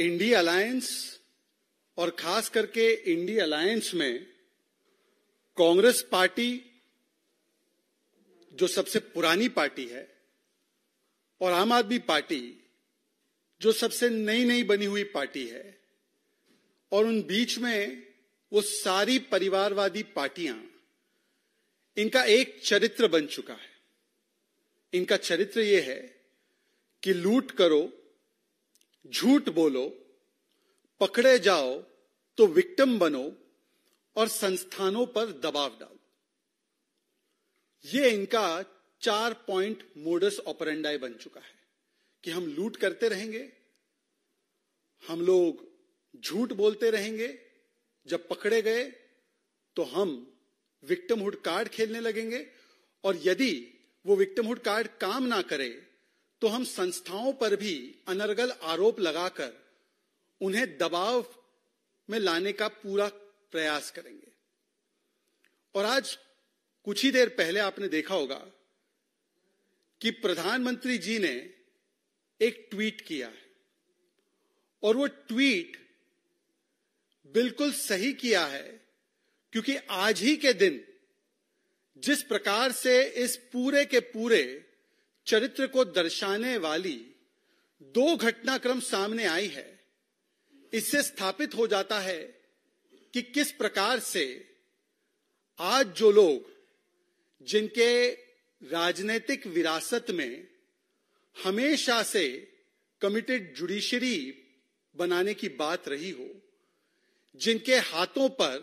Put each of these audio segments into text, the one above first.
INDI alliance और खास करके इंडी अलायंस में कांग्रेस पार्टी जो सबसे पुरानी पार्टी है और आम आदमी पार्टी जो सबसे नई नई बनी हुई पार्टी है और उन बीच में वो सारी परिवारवादी पार्टियां इनका एक चरित्र बन चुका है इनका चरित्र यह है कि लूट करो झूठ बोलो पकड़े जाओ तो विक्टिम बनो और संस्थानों पर दबाव डालो ये इनका चार पॉइंट मोडस ऑपरेंडाई बन चुका है कि हम लूट करते रहेंगे हम लोग झूठ बोलते रहेंगे जब पकड़े गए तो हम विक्टिमहुड कार्ड खेलने लगेंगे और यदि वो विक्टिमहुड कार्ड काम ना करे तो हम संस्थाओं पर भी अनर्गल आरोप लगाकर उन्हें दबाव में लाने का पूरा प्रयास करेंगे और आज कुछ ही देर पहले आपने देखा होगा कि प्रधानमंत्री जी ने एक ट्वीट किया है और वो ट्वीट बिल्कुल सही किया है क्योंकि आज ही के दिन जिस प्रकार से इस पूरे के पूरे चरित्र को दर्शाने वाली दो घटनाक्रम सामने आई है इससे स्थापित हो जाता है कि किस प्रकार से आज जो लोग जिनके राजनीतिक विरासत में हमेशा से कमिटेड जुडिशरी बनाने की बात रही हो जिनके हाथों पर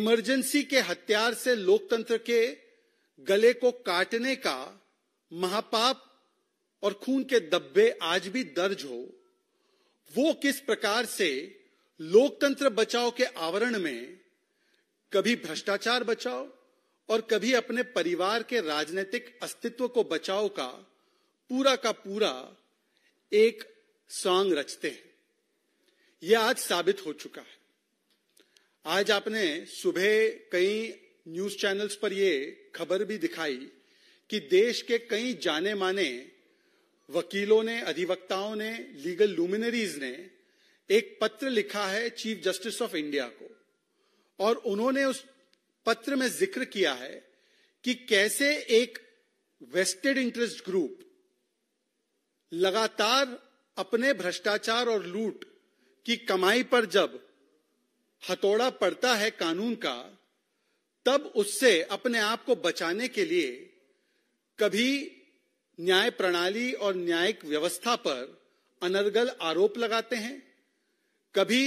इमरजेंसी के हथियार से लोकतंत्र के गले को काटने का महापाप और खून के दब्बे आज भी दर्ज हो वो किस प्रकार से लोकतंत्र बचाओ के आवरण में कभी भ्रष्टाचार बचाओ और कभी अपने परिवार के राजनीतिक अस्तित्व को बचाओ का पूरा का पूरा एक सॉन्ग रचते हैं यह आज साबित हो चुका है आज आपने सुबह कई न्यूज चैनल्स पर यह खबर भी दिखाई कि देश के कई जाने माने वकीलों ने अधिवक्ताओं ने लीगल लुमिनरीज ने एक पत्र लिखा है चीफ जस्टिस ऑफ इंडिया को और उन्होंने उस पत्र में जिक्र किया है कि कैसे एक वेस्टेड इंटरेस्ट ग्रुप लगातार अपने भ्रष्टाचार और लूट की कमाई पर जब हथौड़ा पड़ता है कानून का तब उससे अपने आप को बचाने के लिए कभी न्याय प्रणाली और न्यायिक व्यवस्था पर अनर्गल आरोप लगाते हैं कभी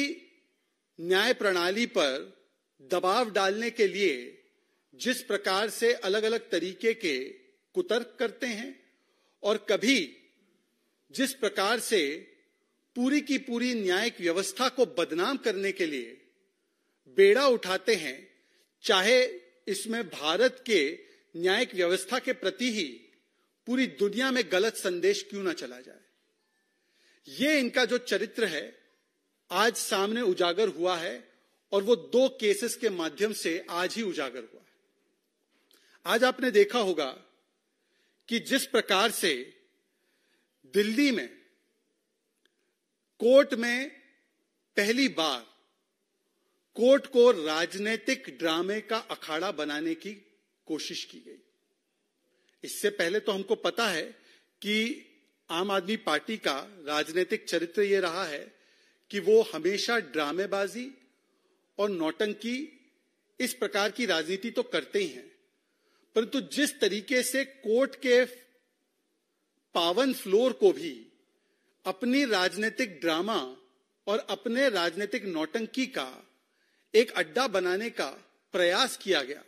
न्याय प्रणाली पर दबाव डालने के लिए जिस प्रकार से अलग अलग तरीके के कुतर्क करते हैं और कभी जिस प्रकार से पूरी की पूरी न्यायिक व्यवस्था को बदनाम करने के लिए बेड़ा उठाते हैं चाहे इसमें भारत के न्यायिक व्यवस्था के प्रति ही पूरी दुनिया में गलत संदेश क्यों ना चला जाए ये इनका जो चरित्र है आज सामने उजागर हुआ है और वो दो केसेस के माध्यम से आज ही उजागर हुआ है आज आपने देखा होगा कि जिस प्रकार से दिल्ली में कोर्ट में पहली बार कोर्ट को राजनीतिक ड्रामे का अखाड़ा बनाने की कोशिश की गई इससे पहले तो हमको पता है कि आम आदमी पार्टी का राजनीतिक चरित्र यह रहा है कि वो हमेशा ड्रामेबाजी और नौटंकी इस प्रकार की राजनीति तो करते ही हैं परंतु तो जिस तरीके से कोर्ट के पावन फ्लोर को भी अपनी राजनीतिक ड्रामा और अपने राजनीतिक नौटंकी का एक अड्डा बनाने का प्रयास किया गया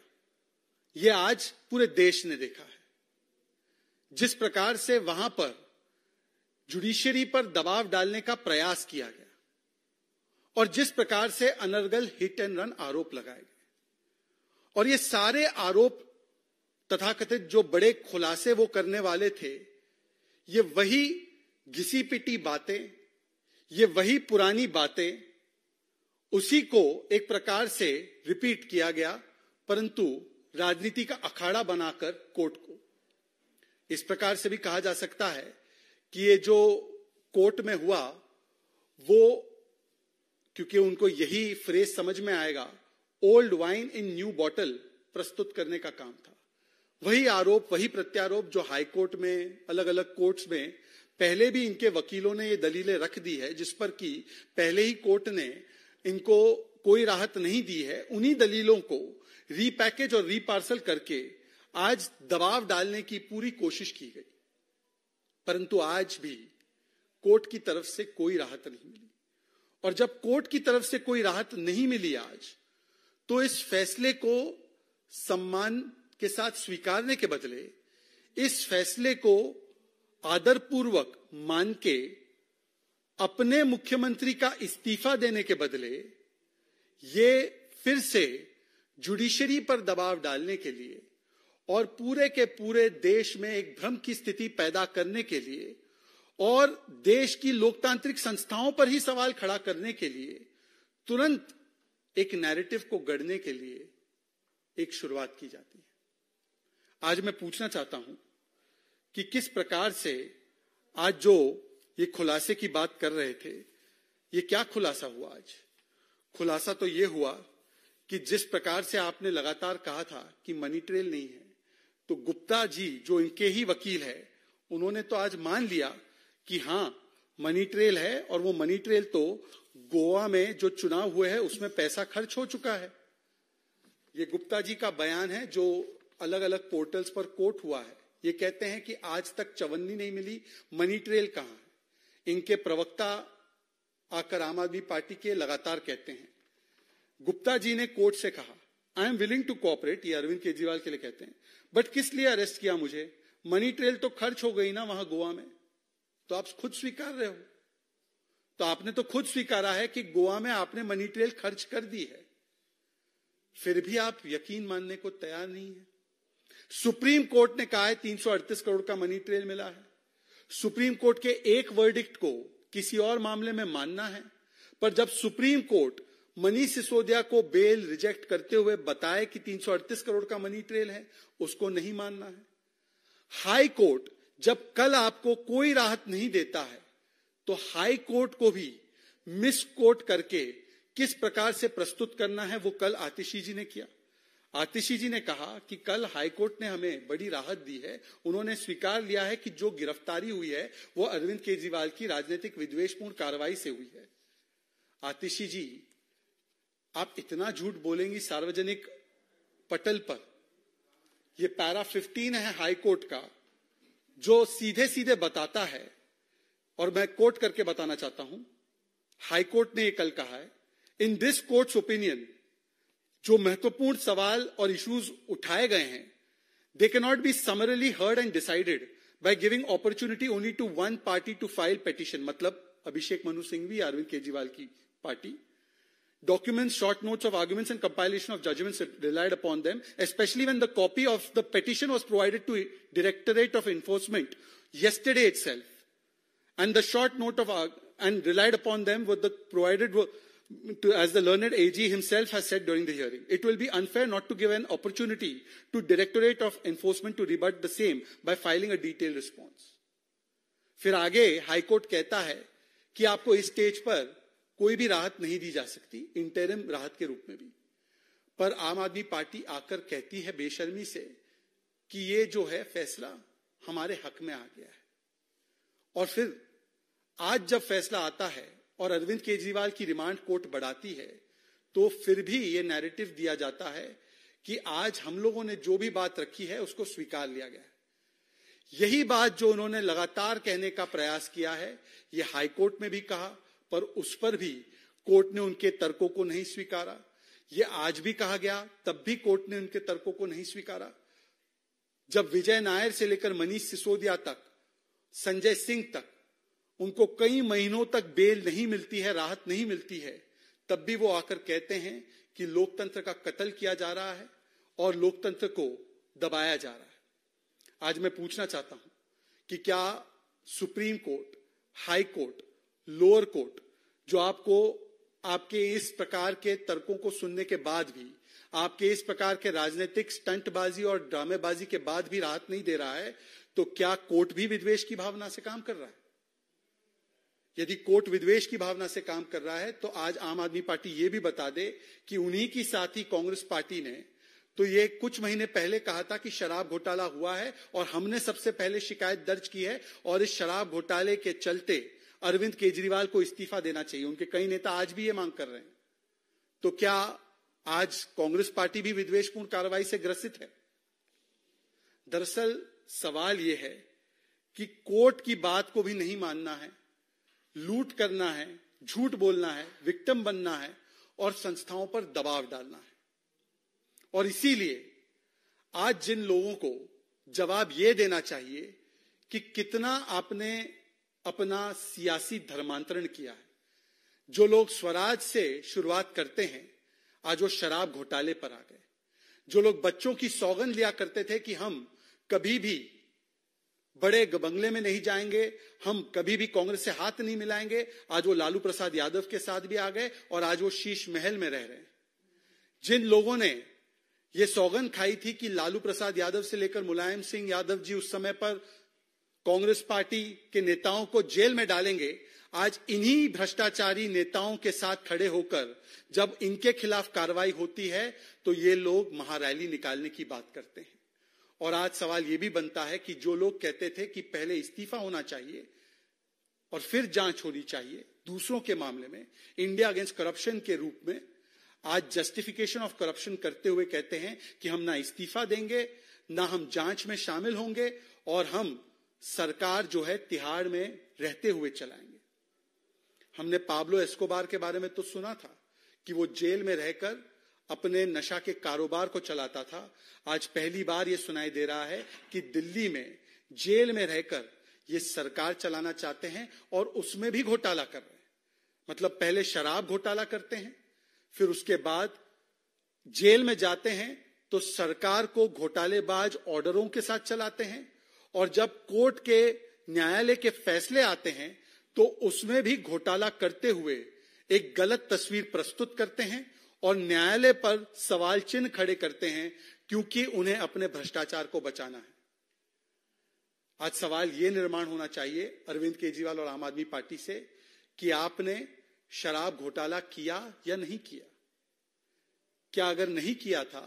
यह आज पूरे देश ने देखा है जिस प्रकार से वहां पर जुडिशियरी पर दबाव डालने का प्रयास किया गया और जिस प्रकार से अनर्गल हिट एंड रन आरोप लगाए गए और ये सारे आरोप तथाकथित जो बड़े खुलासे वो करने वाले थे ये वही घिसी पिटी बातें ये वही पुरानी बातें उसी को एक प्रकार से रिपीट किया गया परंतु राजनीति का अखाड़ा बनाकर कोर्ट को इस प्रकार से भी कहा जा सकता है कि ये जो कोर्ट में हुआ वो क्योंकि उनको यही फ्रेज समझ में आएगा old wine in new bottle प्रस्तुत करने का काम था वही आरोप वही प्रत्यारोप जो हाई कोर्ट में अलग अलग कोर्ट्स में पहले भी इनके वकीलों ने ये दलीलें रख दी है जिस पर कि पहले ही कोर्ट ने इनको कोई राहत नहीं दी है उन्हीं दलीलों को रीपैकेज और रीपार्सल करके आज दबाव डालने की पूरी कोशिश की गई परंतु आज भी कोर्ट की तरफ से कोई राहत नहीं मिली और जब कोर्ट की तरफ से कोई राहत नहीं मिली आज तो इस फैसले को सम्मान के साथ स्वीकारने के बदले इस फैसले को आदरपूर्वक मान के अपने मुख्यमंत्री का इस्तीफा देने के बदले ये फिर से जुडिशरी पर दबाव डालने के लिए और पूरे के पूरे देश में एक भ्रम की स्थिति पैदा करने के लिए और देश की लोकतांत्रिक संस्थाओं पर ही सवाल खड़ा करने के लिए तुरंत एक नैरेटिव को गढ़ने के लिए एक शुरुआत की जाती है आज मैं पूछना चाहता हूं कि किस प्रकार से आज जो ये खुलासे की बात कर रहे थे ये क्या खुलासा हुआ आज खुलासा तो ये हुआ कि जिस प्रकार से आपने लगातार कहा था कि मनी ट्रेल नहीं है तो गुप्ता जी जो इनके ही वकील है उन्होंने तो आज मान लिया कि हाँ मनी ट्रेल है और वो मनी ट्रेल तो गोवा में जो चुनाव हुए है उसमें पैसा खर्च हो चुका है ये गुप्ता जी का बयान है जो अलग अलग पोर्टल्स पर कोट हुआ है ये कहते हैं कि आज तक चवन्नी नहीं मिली मनी ट्रेल कहाँ है इनके प्रवक्ता आकर आम आदमी पार्टी के लगातार कहते हैं गुप्ता जी ने कोर्ट से कहा I am willing to cooperate ये अरविंद केजरीवाल के लिए कहते हैं बट किस लिए अरेस्ट किया मुझे मनी ट्रेल तो खर्च हो गई ना वहां गोवा में तो आप खुद स्वीकार रहे हो तो आपने तो खुद स्वीकारा है कि गोवा में आपने मनी ट्रेल खर्च कर दी है फिर भी आप यकीन मानने को तैयार नहीं है सुप्रीम कोर्ट ने कहा है तीन करोड़ का मनी ट्रेल मिला है सुप्रीम कोर्ट के एक वर्डिक्ट को किसी और मामले में मानना है पर जब सुप्रीम कोर्ट मनीष सिसोदिया को बेल रिजेक्ट करते हुए बताए कि 338 करोड़ का मनी ट्रेल है उसको नहीं मानना है हाई कोर्ट जब कल आपको कोई राहत नहीं देता है तो हाई कोर्ट को भी मिस कोर्ट करके किस प्रकार से प्रस्तुत करना है वो कल आतिशी जी ने किया आतिशी जी ने कहा कि कल हाईकोर्ट ने हमें बड़ी राहत दी है उन्होंने स्वीकार लिया है कि जो गिरफ्तारी हुई है वो अरविंद केजरीवाल की राजनीतिक विद्वेषपूर्ण कार्रवाई से हुई है आतिशी जी आप इतना झूठ बोलेंगी सार्वजनिक पटल पर ये पैरा 15 है हाईकोर्ट का जो सीधे सीधे बताता है और मैं कोर्ट करके बताना चाहता हूं हाईकोर्ट ने यह कल कहा है इन दिस कोर्ट्स ओपिनियन जो महत्वपूर्ण सवाल और इश्यूज उठाए गए हैं दे के not be summarily heard and decided by giving opportunity only to one party to file petition मतलब अभिषेक मनु सिंघवी अरविंद केजरीवाल की party documents short notes of arguments and compilation of judgments relied upon them especially when the copy of the petition was provided to directorate of enforcement yesterday itself and the short note of and relied upon them with provided to, as the learned AG himself has said during the hearing, it will be unfair not to give an opportunity to Directorate of Enforcement to rebut the same by filing a detailed response. फिर आगे high court कहता है कि आपको इस stage पर कोई भी राहत नहीं दी जा सकती इंटरम राहत के रूप में भी पर आम आदमी पार्टी आकर कहती है बेशर्मी से कि ये जो है फैसला हमारे हक में आ गया है और फिर आज जब फैसला आता है और अरविंद केजरीवाल की रिमांड कोर्ट बढ़ाती है तो फिर भी ये नैरेटिव दिया जाता है कि आज हम लोगों ने जो भी बात रखी है उसको स्वीकार लिया गया यही बात जो उन्होंने लगातार कहने का प्रयास किया है ये हाईकोर्ट में भी कहा पर उस पर भी कोर्ट ने उनके तर्कों को नहीं स्वीकारा ये आज भी कहा गया तब भी कोर्ट ने उनके तर्कों को नहीं स्वीकारा जब विजय नायर से लेकर मनीष सिसोदिया तक संजय सिंह तक उनको कई महीनों तक बेल नहीं मिलती है राहत नहीं मिलती है तब भी वो आकर कहते हैं कि लोकतंत्र का कत्ल किया जा रहा है और लोकतंत्र को दबाया जा रहा है आज मैं पूछना चाहता हूं कि क्या supreme court high court lower court जो आपको आपके इस प्रकार के तर्कों को सुनने के बाद भी आपके इस प्रकार के राजनीतिक स्टंटबाजी और ड्रामेबाजी के बाद भी राहत नहीं दे रहा है तो क्या कोर्ट भी विद्वेश की भावना से काम कर रहा है यदि कोर्ट विद्वेश की भावना से काम कर रहा है तो आज आम आदमी पार्टी ये भी बता दे कि उन्हीं की साथ ही कांग्रेस पार्टी ने तो ये कुछ महीने पहले कहा था कि शराब घोटाला हुआ है और हमने सबसे पहले शिकायत दर्ज की है और इस शराब घोटाले के चलते अरविंद केजरीवाल को इस्तीफा देना चाहिए उनके कई नेता आज भी ये मांग कर रहे हैं तो क्या आज कांग्रेस पार्टी भी विद्वेश कार्रवाई से ग्रसित है दरअसल सवाल यह है कि कोर्ट की बात को भी नहीं मानना है लूट करना है झूठ बोलना है विक्टिम बनना है और संस्थाओं पर दबाव डालना है और इसीलिए आज जिन लोगों को जवाब ये देना चाहिए कि कितना आपने अपना सियासी धर्मांतरण किया है जो लोग स्वराज से शुरुआत करते हैं आज वो शराब घोटाले पर आ गए जो लोग बच्चों की सौगन लिया करते थे कि हम कभी भी बड़े बंगले में नहीं जाएंगे हम कभी भी कांग्रेस से हाथ नहीं मिलाएंगे आज वो लालू प्रसाद यादव के साथ भी आ गए और आज वो शीश महल में रह रहे हैं जिन लोगों ने ये सौगन खाई थी कि लालू प्रसाद यादव से लेकर मुलायम सिंह यादव जी उस समय पर कांग्रेस पार्टी के नेताओं को जेल में डालेंगे आज इन्हीं भ्रष्टाचारी नेताओं के साथ खड़े होकर जब इनके खिलाफ कार्रवाई होती है तो ये लोग महारैली निकालने की बात करते हैं और आज सवाल यह भी बनता है कि जो लोग कहते थे कि पहले इस्तीफा होना चाहिए और फिर जांच होनी चाहिए दूसरों के मामले में इंडिया अगेंस्ट करप्शन के रूप में आज जस्टिफिकेशन ऑफ करप्शन करते हुए कहते हैं कि हम ना इस्तीफा देंगे ना हम जांच में शामिल होंगे और हम सरकार जो है तिहाड़ में रहते हुए चलाएंगे हमने पाब्लो एस्कोबार के बारे में तो सुना था कि वो जेल में रहकर अपने नशा के कारोबार को चलाता था आज पहली बार ये सुनाई दे रहा है कि दिल्ली में जेल में रहकर ये सरकार चलाना चाहते हैं और उसमें भी घोटाला कर रहे हैं मतलब पहले शराब घोटाला करते हैं फिर उसके बाद जेल में जाते हैं तो सरकार को घोटालेबाज ऑर्डरों के साथ चलाते हैं और जब कोर्ट के न्यायालय के फैसले आते हैं तो उसमें भी घोटाला करते हुए एक गलत तस्वीर प्रस्तुत करते हैं और न्यायालय पर सवाल चिन्ह खड़े करते हैं क्योंकि उन्हें अपने भ्रष्टाचार को बचाना है आज सवाल यह निर्माण होना चाहिए अरविंद केजरीवाल और आम आदमी पार्टी से कि आपने शराब घोटाला किया या नहीं किया क्या अगर नहीं किया था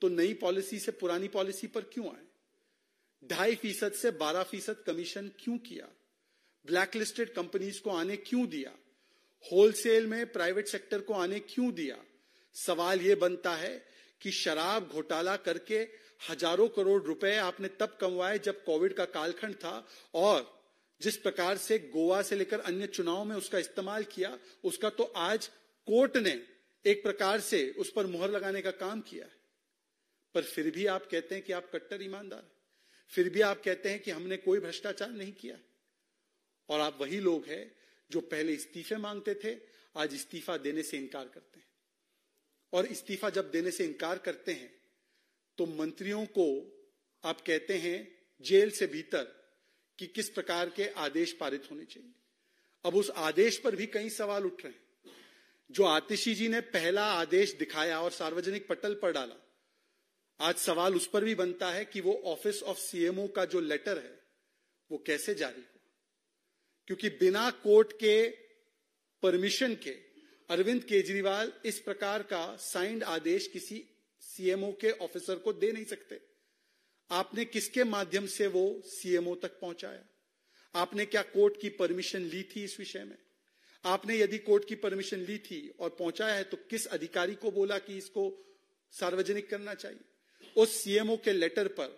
तो नई पॉलिसी से पुरानी पॉलिसी पर क्यों आए ढाई फीसद से बारह फीसद कमीशन क्यों किया ब्लैकलिस्टेड कंपनीज को आने क्यों दिया होलसेल में प्राइवेट सेक्टर को आने क्यों दिया सवाल ये बनता है कि शराब घोटाला करके हजारों करोड़ रुपए आपने तब कमवाए जब कोविड का कालखंड था और जिस प्रकार से गोवा से लेकर अन्य चुनाव में उसका इस्तेमाल किया उसका तो आज कोर्ट ने एक प्रकार से उस पर मुहर लगाने का काम किया है पर फिर भी आप कहते हैं कि आप कट्टर ईमानदार फिर भी आप कहते हैं कि हमने कोई भ्रष्टाचार नहीं किया और आप वही लोग हैं जो पहले इस्तीफे मांगते थे आज इस्तीफा देने से इनकार करते हैं और इस्तीफा जब देने से इनकार करते हैं तो मंत्रियों को आप कहते हैं जेल से भीतर कि किस प्रकार के आदेश पारित होने चाहिए अब उस आदेश पर भी कई सवाल उठ रहे हैं जो आतिशी जी ने पहला आदेश दिखाया और सार्वजनिक पटल पर डाला आज सवाल उस पर भी बनता है कि वो ऑफिस ऑफ सीएमओ का जो लेटर है वो कैसे जारी हुआ क्योंकि बिना कोर्ट के परमिशन के अरविंद केजरीवाल इस प्रकार का साइंड आदेश किसी सीएमओ के ऑफिसर को दे नहीं सकते आपने किसके माध्यम से वो सीएमओ तक पहुंचाया आपने क्या कोर्ट की परमिशन ली थी इस विषय में आपने यदि कोर्ट की परमिशन ली थी और पहुंचाया है तो किस अधिकारी को बोला कि इसको सार्वजनिक करना चाहिए उस सीएमओ के लेटर पर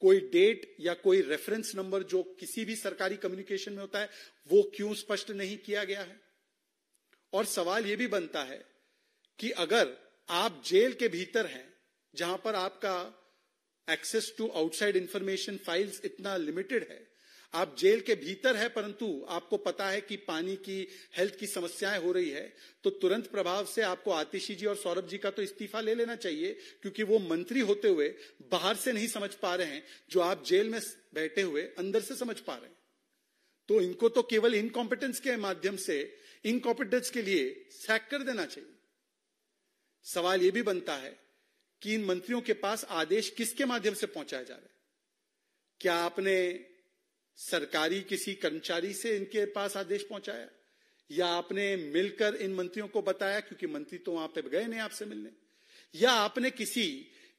कोई डेट या कोई रेफरेंस नंबर जो किसी भी सरकारी कम्युनिकेशन में होता है वो क्यों स्पष्ट नहीं किया गया है और सवाल यह भी बनता है कि अगर आप जेल के भीतर हैं जहां पर आपका access to outside information files इतना लिमिटेड है आप जेल के भीतर है परंतु आपको पता है कि पानी की हेल्थ की समस्याएं हो रही है तो तुरंत प्रभाव से आपको आतिशी जी और सौरभ जी का तो इस्तीफा ले लेना चाहिए क्योंकि वो मंत्री होते हुए बाहर से नहीं समझ पा रहे हैं जो आप जेल में बैठे हुए अंदर से समझ पा रहे हैं तो इनको तो केवल इनकॉम्पिटेंस के माध्यम से इनकॉम्पिटेंस के लिए सैक कर देना चाहिए सवाल यह भी बनता है कि इन मंत्रियों के पास आदेश किसके माध्यम से पहुंचाया जा रहा है क्या आपने सरकारी किसी कर्मचारी से इनके पास आदेश पहुंचाया या आपने मिलकर इन मंत्रियों को बताया क्योंकि मंत्री तो वहां पर गए नहीं आपसे मिलने या आपने किसी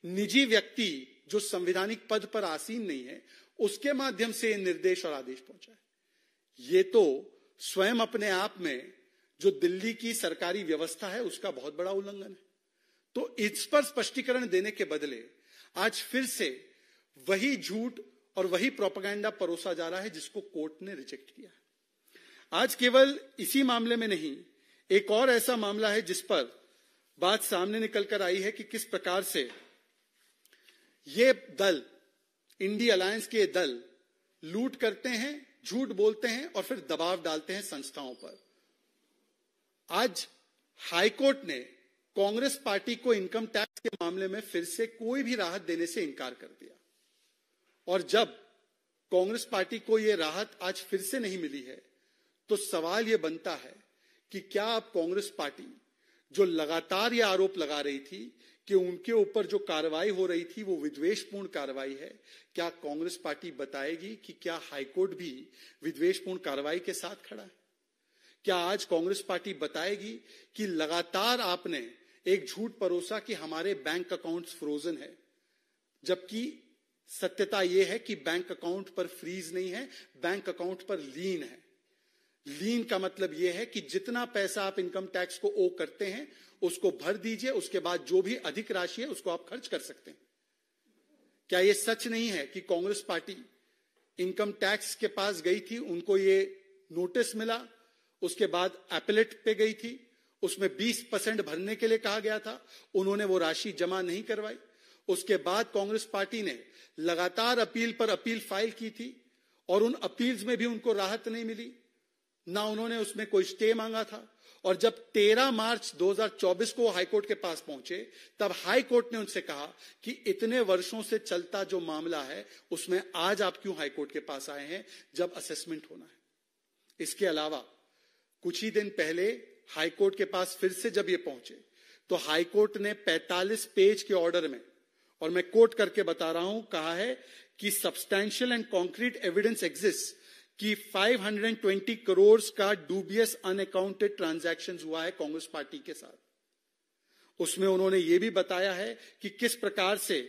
निजी व्यक्ति जो संविधानिक पद पर आसीन नहीं है उसके माध्यम से निर्देश और आदेश पहुंचाया ये तो स्वयं अपने आप में जो दिल्ली की सरकारी व्यवस्था है उसका बहुत बड़ा उल्लंघन है तो इस पर स्पष्टीकरण देने के बदले आज फिर से वही झूठ और वही प्रोपागैंडा परोसा जा रहा है जिसको कोर्ट ने रिजेक्ट किया आज केवल इसी मामले में नहीं एक और ऐसा मामला है जिस पर बात सामने निकल कर आई है कि किस प्रकार से ये दल इंडी अलायंस के दल लूट करते हैं झूठ बोलते हैं और फिर दबाव डालते हैं संस्थाओं पर आज हाईकोर्ट ने कांग्रेस पार्टी को इनकम टैक्स के मामले में फिर से कोई भी राहत देने से इनकार कर दिया और जब कांग्रेस पार्टी को यह राहत आज फिर से नहीं मिली है तो सवाल यह बनता है कि क्या आप कांग्रेस पार्टी जो लगातार ये आरोप लगा रही थी कि उनके ऊपर जो कार्रवाई हो रही थी वो विद्वेषपूर्ण कार्रवाई है क्या कांग्रेस पार्टी बताएगी कि क्या हाईकोर्ट भी विद्वेषपूर्ण कार्रवाई के साथ खड़ा है क्या आज कांग्रेस पार्टी बताएगी कि लगातार आपने एक झूठ परोसा कि हमारे बैंक अकाउंट्स फ्रोजन है जबकि सत्यता यह है कि बैंक अकाउंट पर फ्रीज नहीं है बैंक अकाउंट पर लीन है लीन का मतलब यह है कि जितना पैसा आप इनकम टैक्स को ओ करते हैं उसको भर दीजिए उसके बाद जो भी अधिक राशि है उसको आप खर्च कर सकते हैं क्या यह सच नहीं है कि कांग्रेस पार्टी इनकम टैक्स के पास गई थी उनको ये नोटिस मिला उसके बाद एपलेट पे गई थी उसमें 20 परसेंट भरने के लिए कहा गया था उन्होंने वो राशि जमा नहीं करवाई उसके बाद कांग्रेस पार्टी ने लगातार अपील पर अपील फाइल की थी और उन अपील्स में भी उनको राहत नहीं मिली ना उन्होंने उसमें कोई स्टे मांगा था और जब 13 मार्च 2024 को हाईकोर्ट के पास पहुंचे तब हाईकोर्ट ने उनसे कहा कि इतने वर्षों से चलता जो मामला है उसमें आज आप क्यों हाईकोर्ट के पास आए हैं जब असेसमेंट होना है इसके अलावा कुछ ही दिन पहले हाईकोर्ट के पास फिर से जब ये पहुंचे तो हाईकोर्ट ने 45 पेज के ऑर्डर में और मैं कोर्ट करके बता रहा हूं कहा है कि substantial and concrete evidence exist कि 520 करोड़ का डूबियस अनअकाउंटेड ट्रांजैक्शन हुआ है कांग्रेस पार्टी के साथ उसमें उन्होंने ये भी बताया है कि किस प्रकार से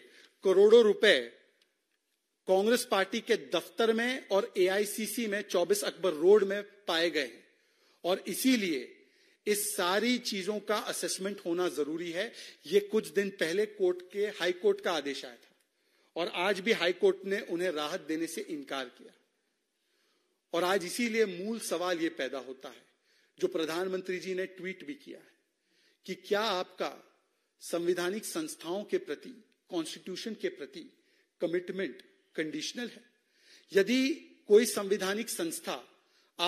करोड़ों रुपए कांग्रेस पार्टी के दफ्तर में और एआईसीसी में 24 अकबर रोड में पाए गए हैं और इसीलिए इस सारी चीजों का असेसमेंट होना जरूरी है ये कुछ दिन पहले कोर्ट के हाई कोर्ट का आदेश आया था और आज भी हाई कोर्ट ने उन्हें राहत देने से इनकार किया और आज इसीलिए मूल सवाल ये पैदा होता है जो प्रधानमंत्री जी ने ट्वीट भी किया है कि क्या आपका संविधानिक संस्थाओं के प्रति कॉन्स्टिट्यूशन के प्रति कमिटमेंट कंडीशनल है यदि कोई संविधानिक संस्था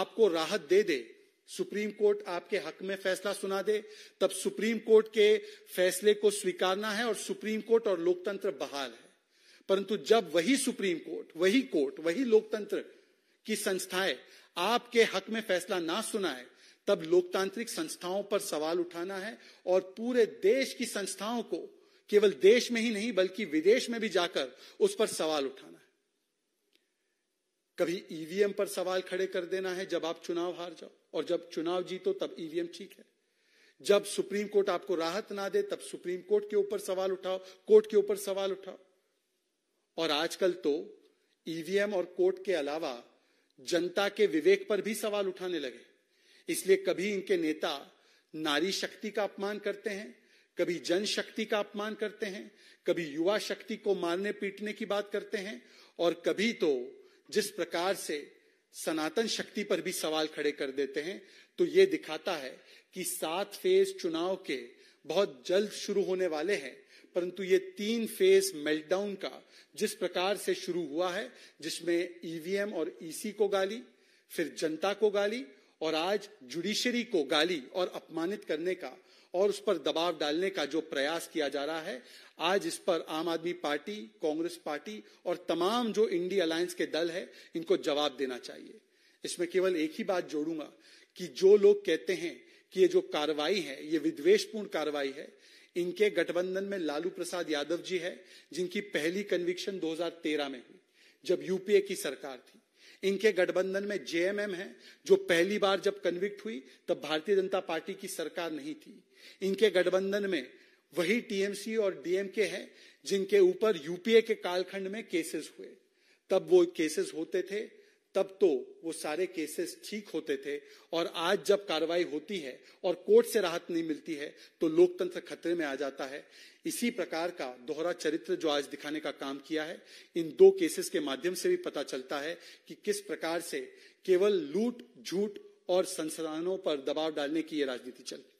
आपको राहत दे दे सुप्रीम कोर्ट आपके हक में फैसला सुना दे तब सुप्रीम कोर्ट के फैसले को स्वीकारना है और सुप्रीम कोर्ट और लोकतंत्र बहाल है परंतु जब वही सुप्रीम कोर्ट वही कोर्ट वही लोकतंत्र की संस्थाएं आपके हक में फैसला ना सुनाए तब लोकतांत्रिक संस्थाओं पर सवाल उठाना है और पूरे देश की संस्थाओं को केवल देश में ही नहीं बल्कि विदेश में भी जाकर उस पर सवाल उठाना है कभी ईवीएम पर सवाल खड़े कर देना है जब आप चुनाव हार जाओ और जब चुनाव जीतो तब ईवीएम ठीक है जब सुप्रीम कोर्ट आपको राहत ना दे तब सुप्रीम कोर्ट के ऊपर सवाल उठाओ कोर्ट के ऊपर सवाल उठाओ और आजकल तो ईवीएम और कोर्ट के अलावा जनता के विवेक पर भी सवाल उठाने लगे इसलिए कभी इनके नेता नारी शक्ति का अपमान करते हैं कभी जन शक्ति का अपमान करते हैं कभी युवा शक्ति को मारने पीटने की बात करते हैं और कभी तो जिस प्रकार से सनातन शक्ति पर भी सवाल खड़े कर देते हैं तो ये दिखाता है कि सात फेज चुनाव के बहुत जल्द शुरू होने वाले हैं परंतु ये तीन फेज मेल्टडाउन का जिस प्रकार से शुरू हुआ है जिसमें ईवीएम e और ईसी e को गाली फिर जनता को गाली और आज जुडिशरी को गाली और अपमानित करने का और उस पर दबाव डालने का जो प्रयास किया जा रहा है आज इस पर आम आदमी पार्टी कांग्रेस पार्टी और तमाम जो इंडी अलायंस के दल है इनको जवाब देना चाहिए इसमें केवल एक ही बात जोड़ूंगा कि जो लोग कहते हैं कि ये जो कार्रवाई है ये विद्वेषपूर्ण कार्रवाई है इनके गठबंधन में लालू प्रसाद यादव जी है जिनकी पहली कन्विक्शन 2013 में हुई जब यूपीए की सरकार थी इनके गठबंधन में जेएमएम है जो पहली बार जब कन्विक्ट हुई तब भारतीय जनता पार्टी की सरकार नहीं थी इनके गठबंधन में वही टीएमसी और डीएमके है जिनके ऊपर यूपीए के कालखंड में केसेस हुए तब वो केसेस होते थे तब तो वो सारे केसेस ठीक होते थे और आज जब कार्रवाई होती है और कोर्ट से राहत नहीं मिलती है तो लोकतंत्र खतरे में आ जाता है इसी प्रकार का दोहरा चरित्र जो आज दिखाने का काम किया है इन दो केसेस के माध्यम से भी पता चलता है कि किस प्रकार से केवल लूट झूठ और संसाधनों पर दबाव डालने की यह राजनीति चलती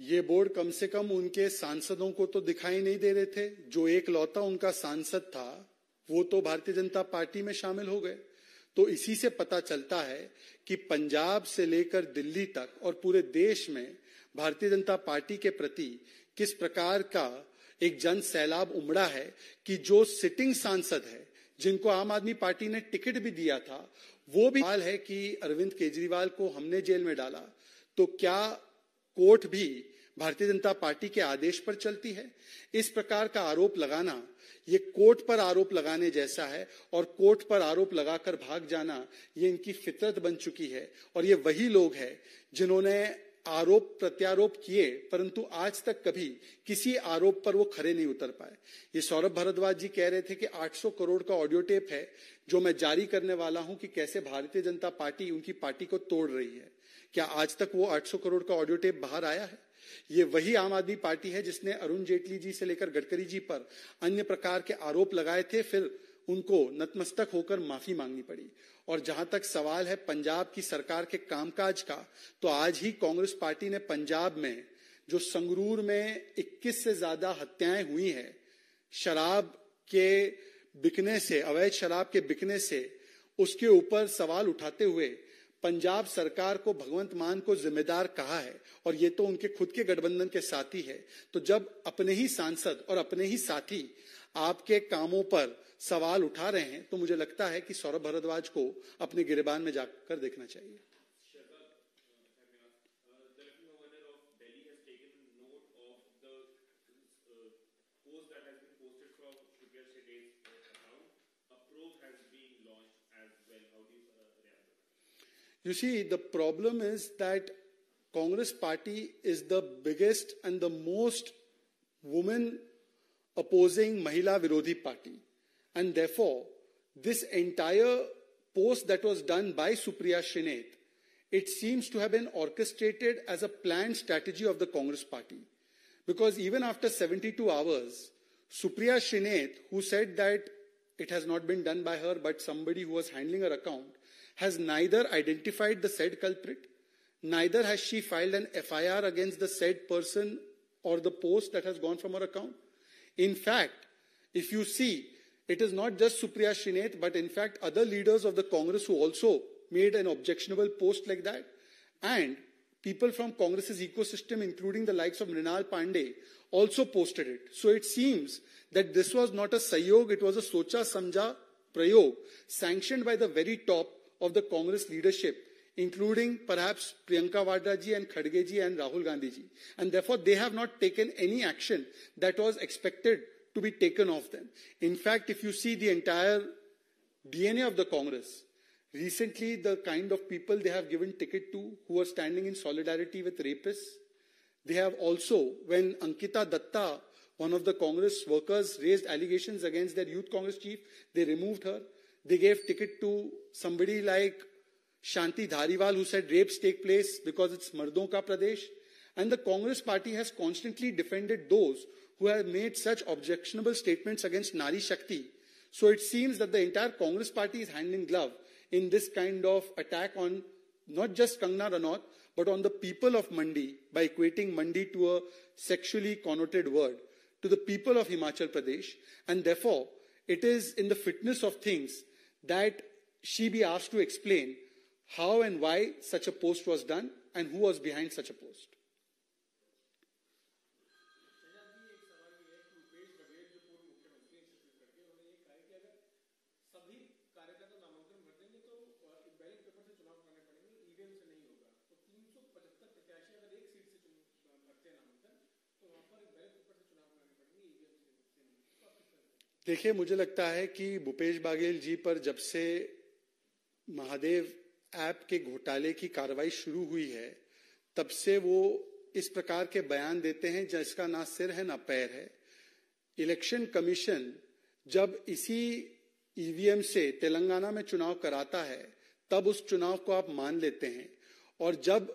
ये बोर्ड कम से कम उनके सांसदों को तो दिखाई नहीं दे रहे थे जो एक लौता उनका सांसद था वो तो भारतीय जनता पार्टी में शामिल हो गए तो इसी से पता चलता है कि पंजाब से लेकर दिल्ली तक और पूरे देश में भारतीय जनता पार्टी के प्रति किस प्रकार का एक जन सैलाब उमड़ा है कि जो सिटिंग सांसद है जिनको आम आदमी पार्टी ने टिकट भी दिया था वो भी हाल है कि अरविंद केजरीवाल को हमने जेल में डाला तो क्या कोर्ट भी भारतीय जनता पार्टी के आदेश पर चलती है इस प्रकार का आरोप लगाना ये कोर्ट पर आरोप लगाने जैसा है और कोर्ट पर आरोप लगाकर भाग जाना ये इनकी फितरत बन चुकी है और ये वही लोग हैं जिन्होंने आरोप प्रत्यारोप किए परंतु आज तक कभी किसी आरोप पर वो खड़े नहीं उतर पाए ये सौरभ भारद्वाज जी कह रहे थे कि 800 करोड़ का ऑडियो टेप है जो मैं जारी करने वाला हूं कि कैसे भारतीय जनता पार्टी उनकी पार्टी को तोड़ रही है क्या आज तक वो 800 करोड़ का ऑडियो टेप बाहर आया है ये वही आम आदमी पार्टी है जिसने अरुण जेटली जी से लेकर गडकरी जी पर अन्य प्रकार के आरोप लगाए थे फिर उनको नतमस्तक होकर माफी मांगनी पड़ी और जहां तक सवाल है पंजाब की सरकार के कामकाज का तो आज ही कांग्रेस पार्टी ने पंजाब में जो संगरूर में 21 से ज्यादा हत्याएं हुई हैं शराब के बिकने से अवैध शराब के बिकने से उसके ऊपर सवाल उठाते हुए पंजाब सरकार को भगवंत मान को जिम्मेदार कहा है और ये तो उनके खुद के गठबंधन के साथी है तो जब अपने ही सांसद और अपने ही साथी आपके कामों पर सवाल उठा रहे हैं तो मुझे लगता है कि सौरभ भारद्वाज को अपने गिरबान में जाकर देखना चाहिए You see, the problem is that Congress party is the biggest and the most woman opposing Mahila Virodhi party. And therefore, this entire post that was done by Supriya Shineth, it seems to have been orchestrated as a planned strategy of the Congress party. Because even after 72 hours, Supriya Shineth, who said that it has not been done by her, but somebody who was handling her account, has neither identified the said culprit, neither has she filed an FIR against the said person or the post that has gone from her account. In fact, if you see, it is not just Supriya Srinath, but in fact, other leaders of the Congress who also made an objectionable post like that. And people from Congress's ecosystem, including the likes of Mrinal Pandey, also posted it. So it seems that this was not a sayog, it was a socha samja prayog sanctioned by the very top of the Congress leadership, including perhaps Priyanka Vardaji ji and Khadge ji and Rahul Gandhi ji. And therefore, they have not taken any action that was expected to be taken of them. In fact, if you see the entire DNA of the Congress, recently the kind of people they have given ticket to who are standing in solidarity with rapists, they have also, when Ankita Datta, one of the Congress workers, raised allegations against their youth Congress chief, they removed her. They gave ticket to somebody like Shanti Dhariwal who said rapes take place because it's Mardon ka Pradesh. And the Congress party has constantly defended those who have made such objectionable statements against Nari Shakti. So it seems that the entire Congress party is hand in glove in this kind of attack on not just Kangna Ranaut, but on the people of Mandi by equating Mandi to a sexually connoted word, to the people of Himachal Pradesh. And therefore, it is in the fitness of things that she be asked to explain how and why such a post was done and who was behind such a post. देखिए मुझे लगता है कि भूपेश बाघेल जी पर जब से Mahadev app के घोटाले की कार्रवाई शुरू हुई है तब से वो इस प्रकार के बयान देते हैं जिसका ना सिर है ना पैर है इलेक्शन कमीशन जब इसी ईवीएम से तेलंगाना में चुनाव कराता है तब उस चुनाव को आप मान लेते हैं और जब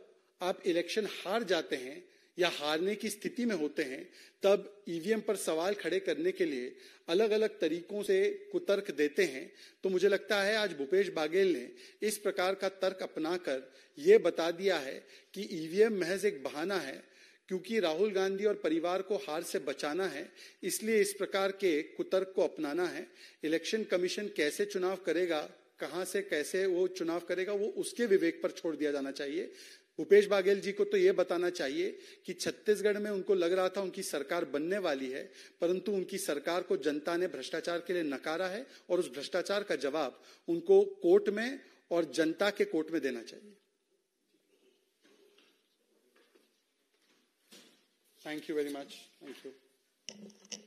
आप इलेक्शन हार जाते हैं या हारने की स्थिति में होते हैं तब ईवीएम पर सवाल खड़े करने के लिए अलग अलग तरीकों से कुतर्क देते हैं तो मुझे लगता है आज भूपेश बाघेल ने इस प्रकार का तर्क अपनाकर ये बता दिया है कि ईवीएम महज एक बहाना है क्योंकि राहुल गांधी और परिवार को हार से बचाना है इसलिए इस प्रकार के कुतर्क को अपनाना है इलेक्शन कमीशन कैसे चुनाव करेगा कहाँ से कैसे वो चुनाव करेगा वो उसके विवेक पर छोड़ दिया जाना चाहिए भूपेश बाघेल जी को तो ये बताना चाहिए कि छत्तीसगढ़ में उनको लग रहा था उनकी सरकार बनने वाली है परंतु उनकी सरकार को जनता ने भ्रष्टाचार के लिए नकारा है और उस भ्रष्टाचार का जवाब उनको कोर्ट में और जनता के कोर्ट में देना चाहिए thank you very much thank you